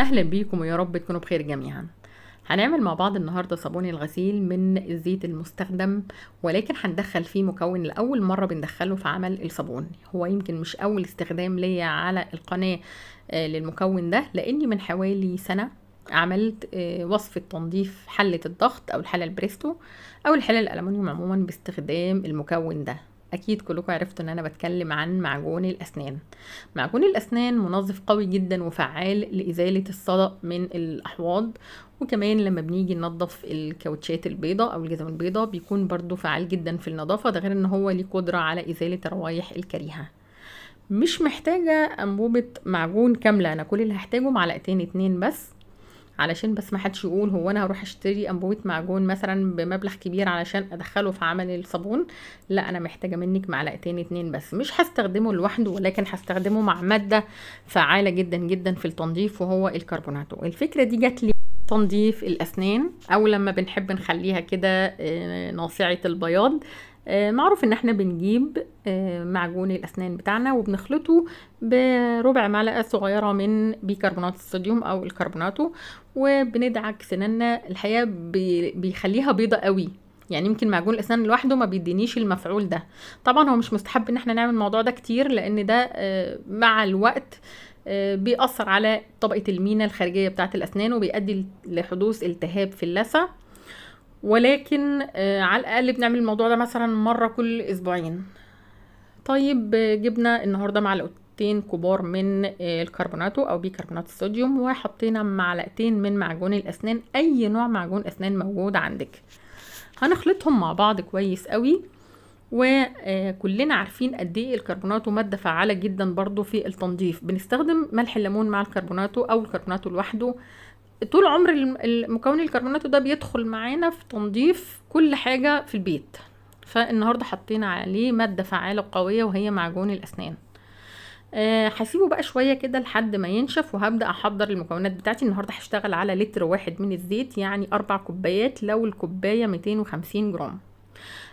اهلا بيكم ويا رب تكونوا بخير جميعا هنعمل مع بعض النهارده صابون الغسيل من الزيت المستخدم ولكن هندخل فيه مكون لاول مره بندخله في عمل الصابون هو يمكن مش اول استخدام ليا على القناه آه، للمكون ده لاني من حوالي سنه عملت آه، وصفة تنظيف حلة الضغط أو الحلة البريستو أو الحلة الألمنيوم عموما باستخدام المكون ده اكيد كلكم عرفتوا ان انا بتكلم عن معجون الاسنان معجون الاسنان منظف قوي جدا وفعال لازاله الصدأ من الاحواض وكمان لما بنيجي ننظف الكاوتشات البيضاء او الجزم البيضاء بيكون برضو فعال جدا في النظافه ده غير ان هو ليه قدره على ازاله الروائح الكريهه مش محتاجه انبوبه معجون كامله انا كل اللي هحتاجه معلقتين اتنين بس علشان بس ما حدش يقول هو انا هروح اشتري انبوبه معجون مثلا بمبلغ كبير علشان ادخله في عمل الصابون لا انا محتاجه منك معلقتين اتنين بس مش هستخدمه لوحده ولكن هستخدمه مع ماده فعاله جدا جدا في التنظيف وهو الكربوناتو الفكره دي جت لي تنظيف الاسنان او لما بنحب نخليها كده آه، ناصعه البياض آه، معروف ان احنا بنجيب آه، معجون الاسنان بتاعنا وبنخلطه بربع معلقه صغيره من بيكربونات الصوديوم او الكربوناتو وبندعك سناننا الحقيقه بيخليها بيضه قوي يعني يمكن معجون الاسنان لوحده ما بيدينيش المفعول ده طبعا هو مش مستحب ان احنا نعمل الموضوع ده كتير لان ده آه، مع الوقت بيأثر على طبقة المينا الخارجية بتاعة الأسنان وبيؤدي لحدوث التهاب في اللثة ولكن آه، على الاقل بنعمل الموضوع ده مثلا مره كل اسبوعين طيب جبنا النهارده معلقتين كبار من آه، الكربوناتو او بيكربونات الصوديوم وحطينا معلقتين من معجون الاسنان اي نوع معجون اسنان موجود عندك هنخلطهم مع بعض كويس قوي وكلنا آه، عارفين قد ايه الكربوناتو ماده فعاله جدا برضو في التنظيف بنستخدم ملح الليمون مع الكربوناتو او الكربوناتو لوحده طول عمر المكون الكربوناتو ده بيدخل معانا في تنظيف كل حاجة في البيت فالنهاردة حطينا عليه مادة فعالة وقوية وهي معجون الأسنان آه، هسيبه أه بقى شويه كده لحد ما ينشف وهبدا احضر المكونات بتاعتي النهارده هشتغل على لتر واحد من الزيت يعني اربع كوبايات لو الكوبايه 250 جرام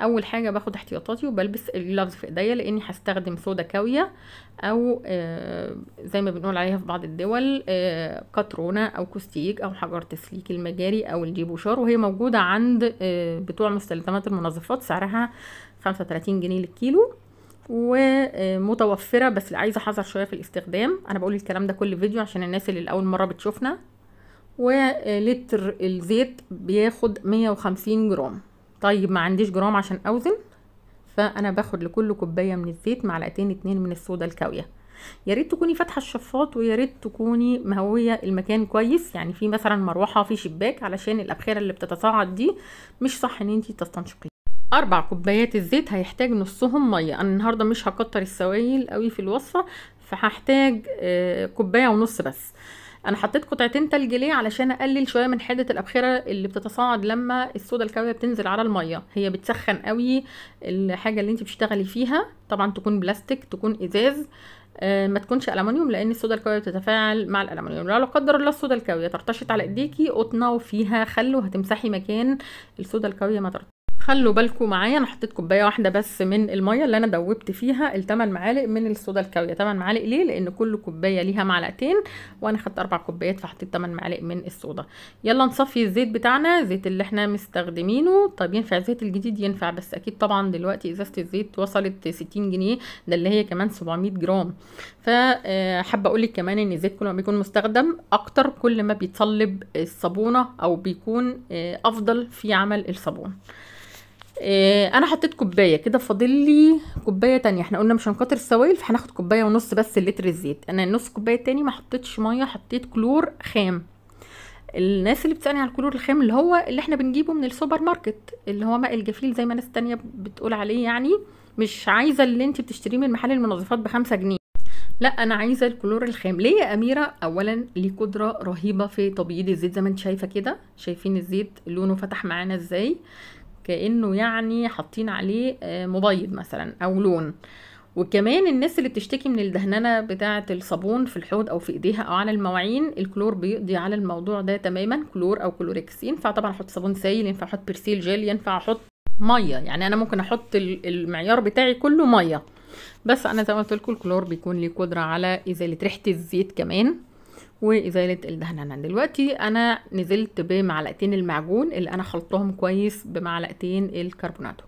اول حاجه باخد احتياطاتي وبلبس الجلافز في ايديا لاني هستخدم سودا كاويه او آه زي ما بنقول عليها في بعض الدول آه او كوستيك او حجر تسليك المجاري او الجيبوشار وهي موجوده عند آه بتوع مستلزمات المنظفات سعرها 35 جنيه للكيلو ومتوفرة بس عايزة حذر شوية في الاستخدام أنا بقول الكلام ده كل فيديو عشان الناس اللي لأول مرة بتشوفنا ولتر آه، الزيت بياخد 150 جرام طيب ما عنديش جرام عشان اوزن فانا باخد لكل كوبايه من الزيت معلقتين اتنين من الصودا الكاويه يا ريت تكوني فاتحه الشفاط ويا ريت تكوني مهويه المكان كويس يعني في مثلا مروحه في شباك علشان الابخره اللي بتتصاعد دي مش صح ان انت تستنشقي اربع كوبايات الزيت هيحتاج نصهم ميه انا النهارده مش هكتر السوائل قوي في الوصفه فهحتاج آه، كوبايه ونص بس انا حطيت قطعتين تلج ليه علشان اقلل شويه من حده الابخره اللي بتتصاعد لما الصودا الكاويه بتنزل على الميه هي بتسخن قوي الحاجه اللي انت بتشتغلي فيها طبعا تكون بلاستيك تكون ازاز آه، ما تكونش المونيوم لان الصودا الكاويه بتتفاعل مع الالمونيوم لو لا قدر الله الصودا الكاويه ترتشط على ايديكي قطنه وفيها خل وهتمسحي مكان الصودا الكاويه ما خلوا بالكم معايا انا حطيت كوبايه واحده بس من الميه اللي انا دوبت فيها الثمان معالق من الصودا الكاويه ثمان معالق ليه لان كل كوبايه ليها معلقتين وانا خدت اربع كوبايات فحطيت ثمان معالق من الصودا يلا نصفي الزيت بتاعنا زيت اللي احنا مستخدمينه طب ينفع الزيت الجديد ينفع بس اكيد طبعا دلوقتي ازازه الزيت وصلت 60 جنيه ده اللي هي كمان 700 جرام فحابه آه، اقول لك كمان ان الزيت كل ما بيكون مستخدم اكتر كل ما بيتصلب الصابونه او بيكون آه، افضل في عمل الصابون آه، انا حطيت كوبايه كده فاضل لي كوبايه تانية احنا قلنا مش هنكتر السوائل فهناخد كوبايه ونص بس لتر الزيت انا النص كوبايه التاني ما حطيتش ميه حطيت كلور خام الناس اللي بتسالني على الكلور الخام اللي هو اللي احنا بنجيبه من السوبر ماركت اللي هو ماء الجفيل زي ما ناس تانية بتقول عليه يعني مش عايزه اللي انت بتشتريه من محل المنظفات بخمسة جنيه لا انا عايزه الكلور الخام ليه يا اميره اولا ليه قدره رهيبه في تبييض الزيت زي ما انت شايفه كده شايفين الزيت لونه فتح معانا ازاي كانه يعني حاطين عليه آه، مبيض مثلا او لون وكمان الناس اللي بتشتكي من الدهننه بتاعه الصابون في الحوض او في ايديها او على المواعين الكلور بيقضي على الموضوع ده تماما كلور او كلوريكس ينفع طبعا احط صابون سائل ينفع احط برسيل جيل ينفع احط ميه يعني انا ممكن احط المعيار بتاعي كله ميه بس انا زي ما قلت لكم الكلور بيكون ليه قدره على ازاله ريحه الزيت كمان وازاله الدهنانه دلوقتي انا نزلت بمعلقتين المعجون اللي انا خلطتهم كويس بمعلقتين الكربوناتو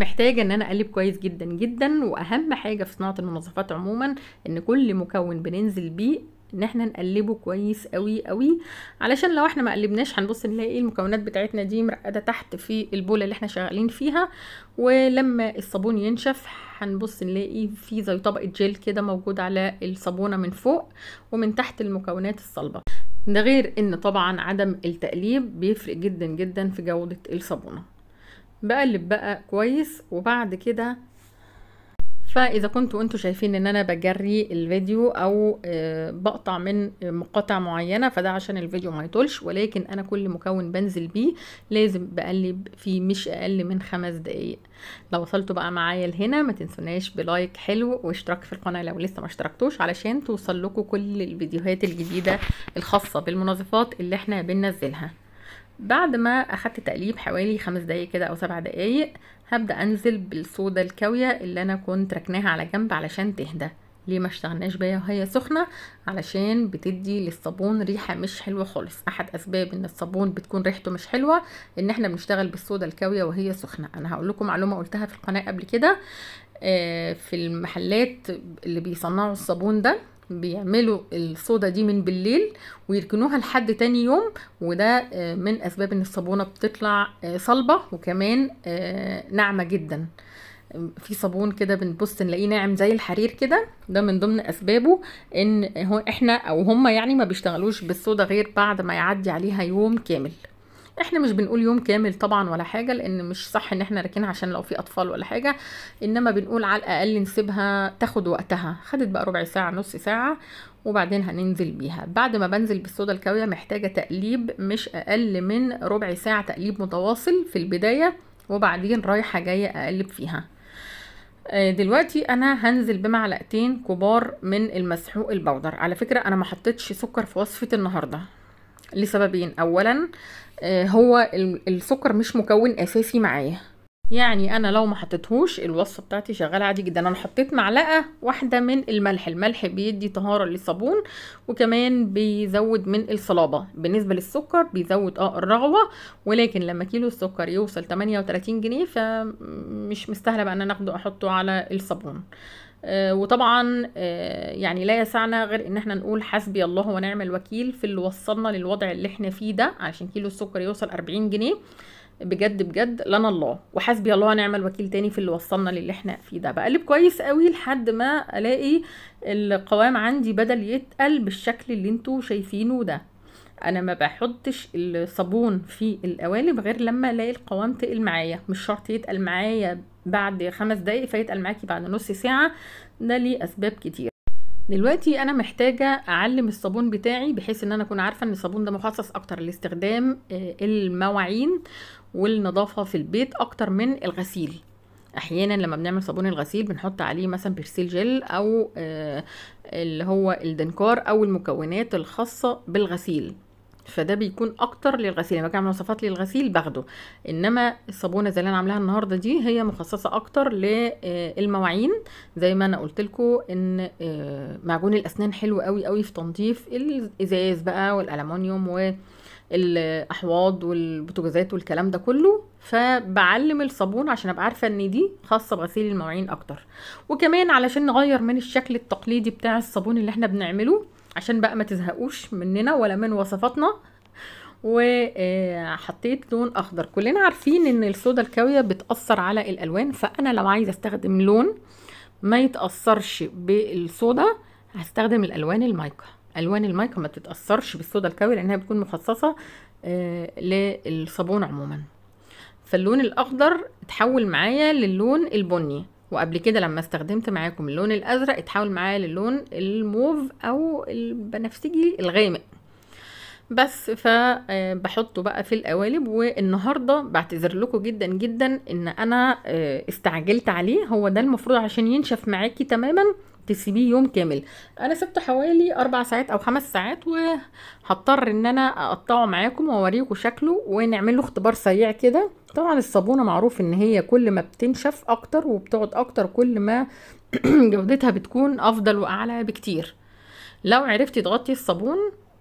محتاجه ان انا اقلب كويس جدا جدا واهم حاجه في صناعه المنظفات عموما ان كل مكون بننزل بيه ان احنا نقلبه كويس قوي قوي علشان لو احنا ما قلبناش هنبص نلاقي ايه المكونات بتاعتنا دي مرقده تحت في البوله اللي احنا شغالين فيها ولما الصابون ينشف هنبص نلاقي في زي طبقه جيل كده موجود على الصابونه من فوق ومن تحت المكونات الصلبه ده غير ان طبعا عدم التقليب بيفرق جدا جدا في جوده الصابونه بقلب بقى كويس وبعد كده فاذا كنتوا انتوا شايفين ان انا بجري الفيديو او آه، بقطع من مقاطع معينه فده عشان الفيديو ما يطولش ولكن انا كل مكون بنزل بيه لازم بقلب فيه مش اقل من خمس دقايق لو وصلتوا بقى معايا لهنا ما تنسوناش بلايك حلو واشتراك في القناه لو لسه ما اشتركتوش علشان توصل لكم كل الفيديوهات الجديده الخاصه بالمنظفات اللي احنا بننزلها بعد ما اخدت تقليب حوالي خمس دقايق كده او سبع دقايق هبدا انزل بالصودا الكاويه اللي انا كنت ركناها على جنب علشان تهدى ليه ما اشتغلناش بيها وهي سخنه علشان بتدي للصابون ريحه مش حلوه خالص احد اسباب ان الصابون بتكون ريحته مش حلوه ان احنا بنشتغل بالصودا الكاويه وهي سخنه انا هقول لكم معلومه قلتها في القناه قبل كده آه، في المحلات اللي بيصنعوا الصابون ده بيعملوا الصودا دي من بالليل ويركنوها لحد تاني يوم وده آه، من اسباب ان الصابونه بتطلع آه، صلبه وكمان آه، ناعمه جدا في صابون كده بنبص نلاقيه ناعم زي الحرير كده ده من ضمن اسبابه ان هو احنا او هما يعني ما بيشتغلوش بالصودا غير بعد ما يعدي عليها يوم كامل احنا مش بنقول يوم كامل طبعا ولا حاجه لان مش صح ان احنا راكنها عشان لو في اطفال ولا حاجه انما بنقول على الاقل نسيبها تاخد وقتها خدت بقى ربع ساعه نص ساعه وبعدين هننزل بيها بعد ما بنزل بالصودا الكاويه محتاجه تقليب مش اقل من ربع ساعه تقليب متواصل في البدايه وبعدين رايحه جايه اقلب فيها آه، دلوقتي انا هنزل بمعلقتين كبار من المسحوق البودر على فكره انا ما حطيتش سكر في وصفه النهارده لسببين اولا آه، هو السكر مش مكون اساسي معايا يعني انا لو ما حطيتهوش الوصفه بتاعتي شغاله عادي جدا انا حطيت معلقه واحده من الملح الملح بيدي طهاره للصابون وكمان بيزود من الصلابه بالنسبه للسكر بيزود اه الرغوه ولكن لما كيلو السكر يوصل 38 جنيه فمش مستاهله بقى ان انا اخده احطه على الصابون آه، وطبعا آه، يعني لا يسعنا غير ان احنا نقول حسبي الله ونعم الوكيل في اللي وصلنا للوضع اللي احنا فيه ده عشان كيلو السكر يوصل 40 جنيه بجد بجد لنا الله وحسبي الله ونعم الوكيل تاني في اللي وصلنا للي احنا فيه ده بقلب كويس قوي لحد ما الاقي القوام عندي بدل يتقل بالشكل اللي انتوا شايفينه ده انا ما بحطش الصابون في القوالب غير لما الاقي القوام تقل معايا مش شرط يتقل معايا بعد خمس دقايق فيتقل معاكي بعد نص ساعة ده ليه أسباب كتير دلوقتي انا محتاجه اعلم الصابون بتاعي بحيث ان انا اكون عارفه ان الصابون ده مخصص اكتر لاستخدام آه، المواعين والنظافه في البيت اكتر من الغسيل احيانا لما بنعمل صابون الغسيل بنحط عليه مثلا بيرسيل جل او آه، اللي هو الدنكار او المكونات الخاصه بالغسيل فده بيكون اكتر للغسيل يعني لما كان وصفات للغسيل باخده انما الصابونه زي اللي انا عاملاها النهارده دي هي مخصصه اكتر للمواعين آه، زي ما انا قلت لكم ان آه، معجون الاسنان حلو قوي قوي في تنظيف الازاز بقى والالومنيوم و الاحواض والبوتاجازات والكلام ده كله فبعلم الصابون عشان ابقى عارفه ان دي خاصه بغسيل المواعين اكتر وكمان علشان نغير من الشكل التقليدي بتاع الصابون اللي احنا بنعمله عشان بقى ما تزهقوش مننا ولا من وصفاتنا وحطيت آه، لون اخضر كلنا عارفين ان الصودا الكاويه بتاثر على الالوان فانا لو عايزه استخدم لون ما يتاثرش بالصودا هستخدم الالوان المايكا الوان المايكا ما بتتاثرش بالصودا الكاويه لانها بتكون مخصصه آه، للصابون عموما فاللون الاخضر اتحول معايا للون البني وقبل كده لما استخدمت معاكم اللون الازرق اتحول معايا للون الموف او البنفسجي الغامق بس فبحطه آه، بقى في القوالب والنهارده بعتذر لكم جدا جدا ان انا آه، استعجلت عليه هو ده المفروض عشان ينشف معاكي تماما تسيبيه يوم كامل انا سبته حوالي اربع ساعات او خمس ساعات وهضطر ان انا اقطعه معاكم واوريكم شكله ونعمل له اختبار سريع كده طبعا الصابونه معروف ان هي كل ما بتنشف اكتر وبتقعد اكتر كل ما جودتها بتكون افضل واعلى بكتير لو عرفتي تغطي الصابون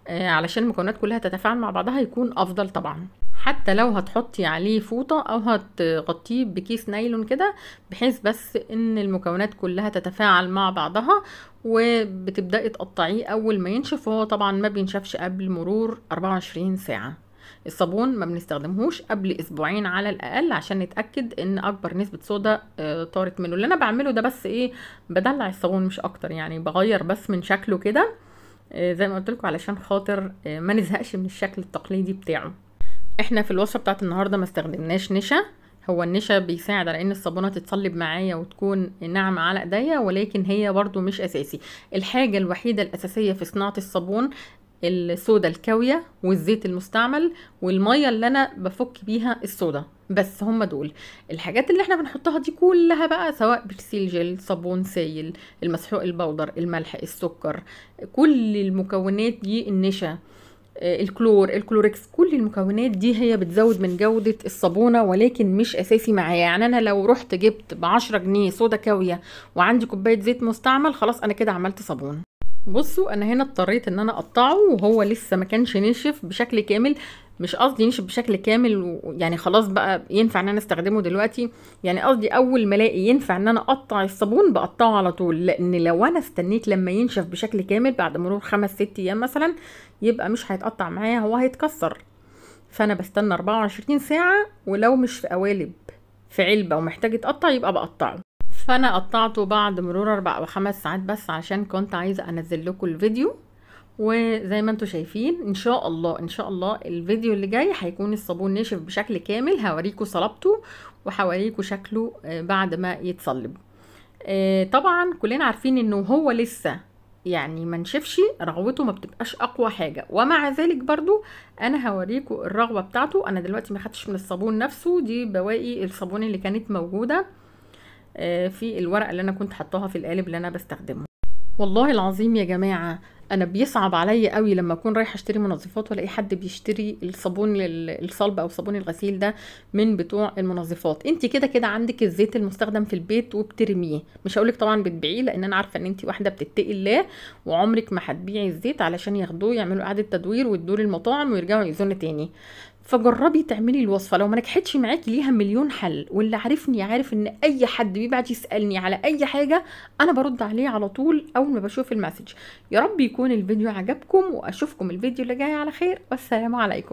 آه، علشان المكونات كلها تتفاعل مع بعضها يكون افضل طبعا حتى لو هتحطي عليه فوطة او هتغطيه بكيس نايلون كده بحيث بس ان المكونات كلها تتفاعل مع بعضها وبتبدأي تقطعيه اول ما ينشف وهو طبعا ما بينشفش قبل مرور 24 ساعة الصابون ما بنستخدمهوش قبل اسبوعين على الاقل عشان نتاكد ان اكبر نسبه صودا آه، طارت منه اللي انا بعمله ده بس ايه بدلع الصابون مش اكتر يعني بغير بس من شكله كده آه، زي ما قلت لكم علشان خاطر آه، ما نزهقش من الشكل التقليدي بتاعه احنا في الوصفه بتاعت النهارده ما استخدمناش نشا هو النشا بيساعد على ان الصابونه تتصلب معايا وتكون ناعمه على ايديا ولكن هي برضو مش اساسي الحاجه الوحيده الاساسيه في صناعه الصابون الصودا الكاويه والزيت المستعمل والميه اللي انا بفك بيها الصودا بس هم دول الحاجات اللي احنا بنحطها دي كلها بقى سواء بيرسيل جل صابون سائل المسحوق البودر الملح السكر كل المكونات دي النشا آه، الكلور الكلوركس كل المكونات دي هي بتزود من جودة الصابونة ولكن مش أساسي معايا يعني أنا لو رحت جبت بعشرة جنيه صودا كاوية وعندي كوباية زيت مستعمل خلاص أنا كده عملت صابونة بصوا انا هنا اضطريت ان انا اقطعه وهو لسه ما كانش نشف بشكل كامل مش قصدي ينشف بشكل كامل يعني خلاص بقى ينفع ان انا استخدمه دلوقتي يعني قصدي اول ما الاقي ينفع ان انا اقطع الصابون بقطعه على طول لان لو انا استنيت لما ينشف بشكل كامل بعد مرور خمس ست ايام مثلا يبقى مش هيتقطع معايا هو هيتكسر فانا بستنى 24 ساعه ولو مش في قوالب في علبه ومحتاج يتقطع يبقى بقطعه فانا قطعته بعد مرور اربع او خمس ساعات بس عشان كنت عايزه انزل لكم الفيديو وزي ما انتم شايفين ان شاء الله ان شاء الله الفيديو اللي جاي هيكون الصابون ناشف بشكل كامل هوريكم صلابته وهوريكم شكله آه، بعد ما يتصلب آه، طبعا كلنا عارفين انه هو لسه يعني ما نشفش رغوته ما بتبقاش اقوى حاجه ومع ذلك برضو انا هوريكم الرغوه بتاعته انا دلوقتي ما خدتش من الصابون نفسه دي بواقي الصابون اللي كانت موجوده آه، في الورقه اللي انا كنت حطاها في القالب اللي انا بستخدمه والله العظيم يا جماعه انا بيصعب عليا قوي لما اكون رايحه اشتري منظفات والاقي حد بيشتري الصابون الصلب او صابون الغسيل ده من بتوع المنظفات انت كده كده عندك الزيت المستخدم في البيت وبترميه مش هقولك طبعا بتبيعيه لان انا عارفه ان انت واحده بتتقي الله وعمرك ما هتبيعي الزيت علشان ياخدوه يعملوا اعاده تدوير ويدوه المطاعم ويرجعوا يزنوا تاني فجربي تعملي الوصفه لو ما نجحتش معاكي ليها مليون حل واللي عارفني عارف ان اي حد بيبعت يسالني على اي حاجه انا برد عليه على طول اول ما بشوف المسج يا رب يكون الفيديو عجبكم واشوفكم الفيديو اللي جاي على خير والسلام عليكم